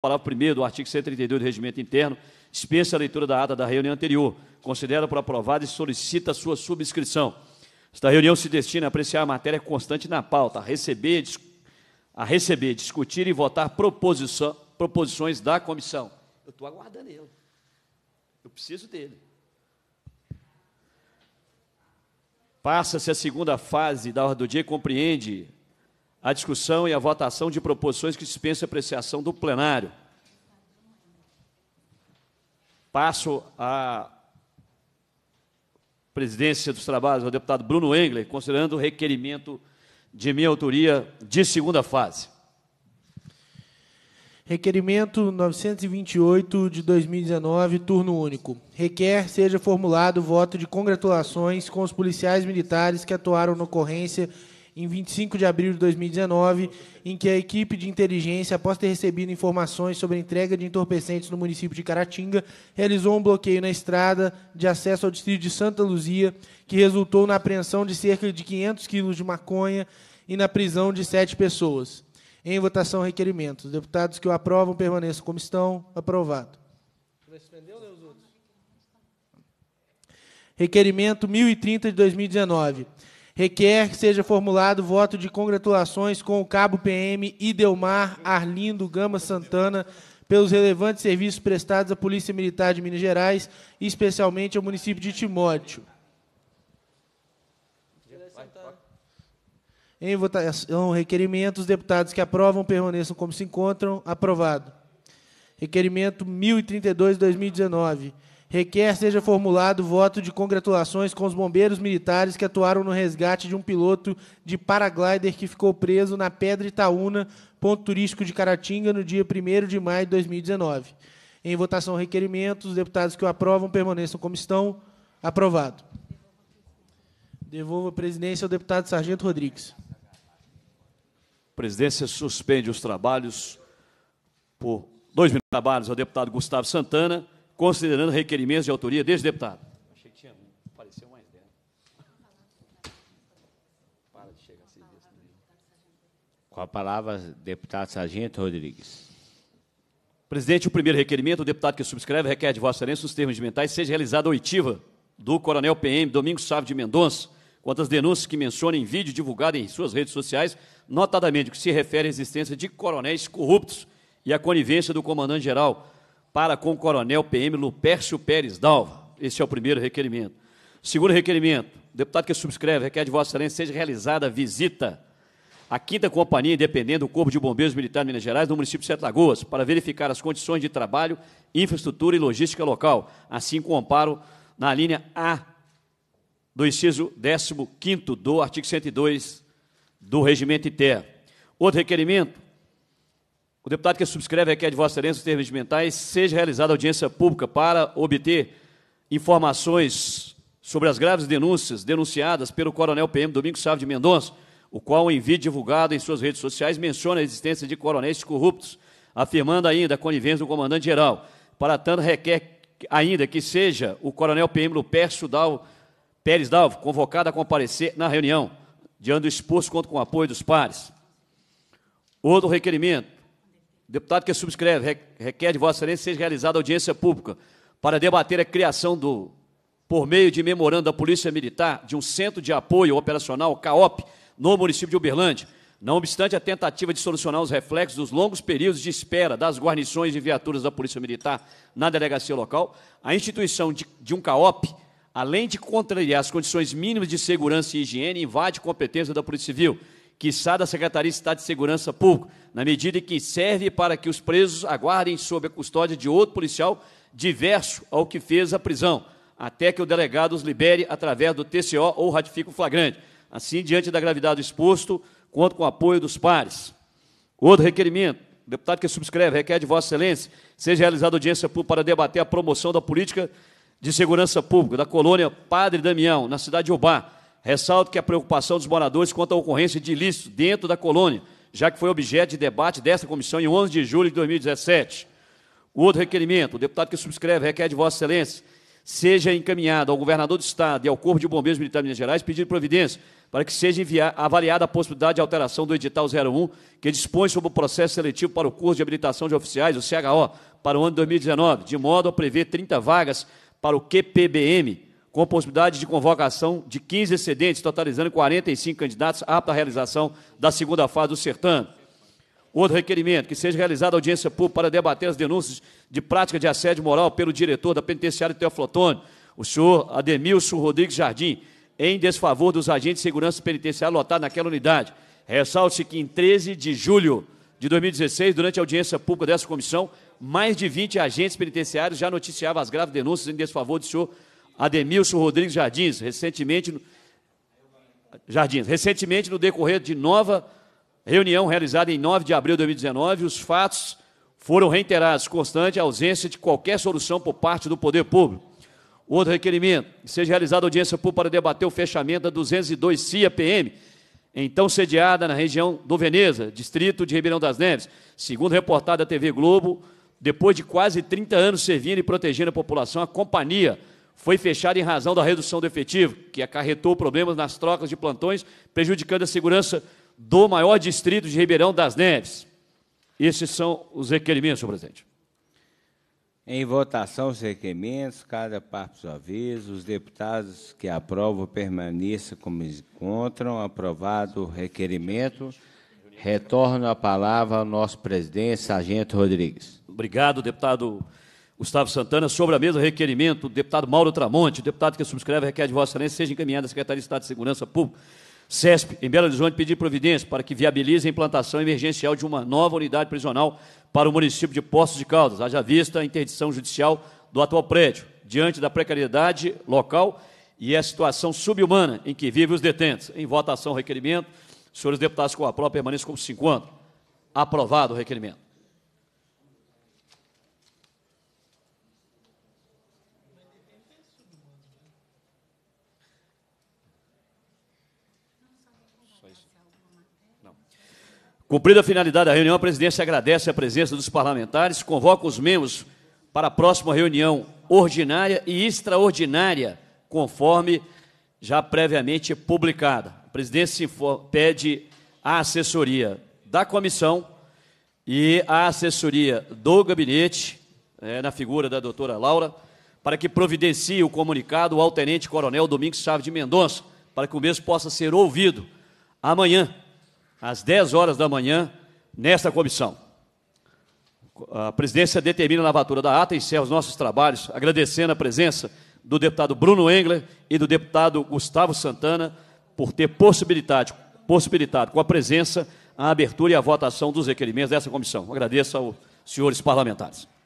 Parágrafo 1 do artigo 132 do Regimento Interno, dispensa a leitura da ata da reunião anterior, considera por aprovada e solicita sua subscrição. Esta reunião se destina a apreciar a matéria constante na pauta, a receber, a receber discutir e votar proposições da comissão. Eu estou aguardando ele. Eu preciso dele. Passa-se a segunda fase da ordem do dia e compreende a discussão e a votação de proposições que dispensam apreciação do plenário. Passo à presidência dos trabalhos ao deputado Bruno Engler, considerando o requerimento de minha autoria de segunda fase. Requerimento 928 de 2019, turno único. Requer seja formulado voto de congratulações com os policiais militares que atuaram na ocorrência em 25 de abril de 2019, em que a equipe de inteligência, após ter recebido informações sobre a entrega de entorpecentes no município de Caratinga, realizou um bloqueio na estrada de acesso ao distrito de Santa Luzia, que resultou na apreensão de cerca de 500 quilos de maconha e na prisão de sete pessoas. Em votação, requerimento. Os deputados que o aprovam permaneçam como estão. Aprovado. Requerimento 1030 de 2019 Requer que seja formulado voto de congratulações com o cabo PM Idelmar Arlindo Gama Santana pelos relevantes serviços prestados à Polícia Militar de Minas Gerais, especialmente ao município de Timóteo. Em votação, requerimento, os deputados que aprovam permaneçam como se encontram. Aprovado. Requerimento 1032 2019. Requer seja formulado voto de congratulações com os bombeiros militares que atuaram no resgate de um piloto de paraglider que ficou preso na Pedra Itaúna, ponto turístico de Caratinga, no dia 1 de maio de 2019. Em votação, requerimento. Os deputados que o aprovam permaneçam como estão. Aprovado. Devolvo a presidência ao deputado Sargento Rodrigues. A presidência suspende os trabalhos por Dois minutos de trabalhos ao deputado Gustavo Santana, considerando requerimentos de autoria desde deputado. Achei que tinha apareceu mais dela. Para de chegar ser desse Com a palavra, deputado Sargento Rodrigues. Presidente, o primeiro requerimento, o deputado que subscreve requer de Vossa Excelência os termos de mentais seja realizada a oitiva do Coronel PM Domingos Sávio de Mendonça quanto às denúncias que menciona em vídeo divulgado em suas redes sociais, notadamente o que se refere à existência de coronéis corruptos e a conivência do comandante-geral para com o coronel PM Lupércio Pérez Dalva. Esse é o primeiro requerimento. Segundo requerimento, deputado que subscreve requer de Vossa Excelência seja realizada visita à Quinta Companhia Independente do Corpo de Bombeiros Militares de Minas Gerais, no município de Sete Lagoas, para verificar as condições de trabalho, infraestrutura e logística local, assim como amparo na linha A do inciso 15 do artigo 102 do Regimento Interno. Outro requerimento, o deputado que subscreve requer de Vossa Excelência os termos mentais seja realizada audiência pública para obter informações sobre as graves denúncias denunciadas pelo Coronel PM Domingos Sávio de Mendonça, o qual, em vídeo divulgado em suas redes sociais, menciona a existência de coronéis corruptos, afirmando ainda a conivência do comandante-geral. Para tanto, requer ainda que seja o Coronel PM Lupércio Dalvo, Pérez Dalvo convocado a comparecer na reunião. Diante do exposto, conto com o apoio dos pares. Outro requerimento deputado que subscreve, requer de Vossa Excelência seja realizada audiência pública para debater a criação do, por meio de memorando da Polícia Militar, de um centro de apoio operacional, CAOP, no município de Uberlândia. Não obstante a tentativa de solucionar os reflexos dos longos períodos de espera das guarnições e viaturas da Polícia Militar na delegacia local, a instituição de, de um CAOP, além de contrariar as condições mínimas de segurança e higiene, invade competência da Polícia Civil quiçá da Secretaria de Estado de Segurança Pública, na medida em que serve para que os presos aguardem sob a custódia de outro policial diverso ao que fez a prisão, até que o delegado os libere através do TCO ou ratifique o flagrante. Assim, diante da gravidade do exposto, conto com o apoio dos pares. Outro requerimento, o deputado que subscreve, requer de Vossa Excelência, seja realizada audiência pública para debater a promoção da política de segurança pública da colônia Padre Damião, na cidade de Ubá, ressalto que a preocupação dos moradores quanto à ocorrência de ilícitos dentro da colônia, já que foi objeto de debate desta comissão em 11 de julho de 2017. O outro requerimento, o deputado que subscreve requer de Vossa Excelência seja encaminhado ao governador do Estado e ao Corpo de Bombeiros Militares de Minas Gerais pedido providência para que seja enviar, avaliada a possibilidade de alteração do edital 01, que dispõe sobre o processo seletivo para o curso de habilitação de oficiais, o CHO, para o ano de 2019, de modo a prever 30 vagas para o QPBM, com a possibilidade de convocação de 15 excedentes, totalizando 45 candidatos aptos à realização da segunda fase do certame. Outro requerimento, que seja realizada audiência pública para debater as denúncias de prática de assédio moral pelo diretor da penitenciária Teoflotone, o senhor Ademilson Rodrigues Jardim, em desfavor dos agentes de segurança penitenciária lotados naquela unidade. Ressalte-se que em 13 de julho de 2016, durante a audiência pública dessa comissão, mais de 20 agentes penitenciários já noticiavam as graves denúncias em desfavor do senhor Ademilson Rodrigues Jardins, recentemente. No... Jardins, recentemente, no decorrer de nova reunião realizada em 9 de abril de 2019, os fatos foram reiterados, constante a ausência de qualquer solução por parte do poder público. Outro requerimento, seja realizada audiência pública para debater o fechamento da 202 CIA-PM, então sediada na região do Veneza, distrito de Ribeirão das Neves. Segundo reportado da TV Globo, depois de quase 30 anos servindo e protegendo a população, a companhia foi fechada em razão da redução do efetivo, que acarretou problemas nas trocas de plantões, prejudicando a segurança do maior distrito de Ribeirão das Neves. Esses são os requerimentos, senhor presidente. Em votação os requerimentos, cada parte dos avisos, vez, os deputados que aprovam permaneçam como encontram, aprovado o requerimento. Retorno a palavra ao nosso presidente, Sargento Rodrigues. Obrigado, deputado Gustavo Santana, sobre a mesa, requerimento do deputado Mauro Tramonte, deputado que subscreve requer de Vossa Excelência seja encaminhado à Secretaria de Estado de Segurança Pública, CESP, em Belo Horizonte, pedir providência para que viabilize a implantação emergencial de uma nova unidade prisional para o município de Poços de Caldas, haja vista a interdição judicial do atual prédio, diante da precariedade local e a situação subhumana em que vivem os detentos. Em votação, requerimento. Senhores deputados, com a própria permaneçam como se encontram. Aprovado o requerimento. Cumprida a finalidade da reunião, a presidência agradece a presença dos parlamentares, convoca os membros para a próxima reunião ordinária e extraordinária, conforme já previamente publicada. A presidência pede a assessoria da comissão e a assessoria do gabinete, é, na figura da doutora Laura, para que providencie o comunicado ao tenente-coronel Domingos Chaves de Mendonça, para que o mesmo possa ser ouvido amanhã, às 10 horas da manhã, nesta comissão. A presidência determina a lavatura da ata e encerra os nossos trabalhos, agradecendo a presença do deputado Bruno Engler e do deputado Gustavo Santana por ter possibilitado, possibilitado com a presença, a abertura e a votação dos requerimentos dessa comissão. Agradeço aos senhores parlamentares.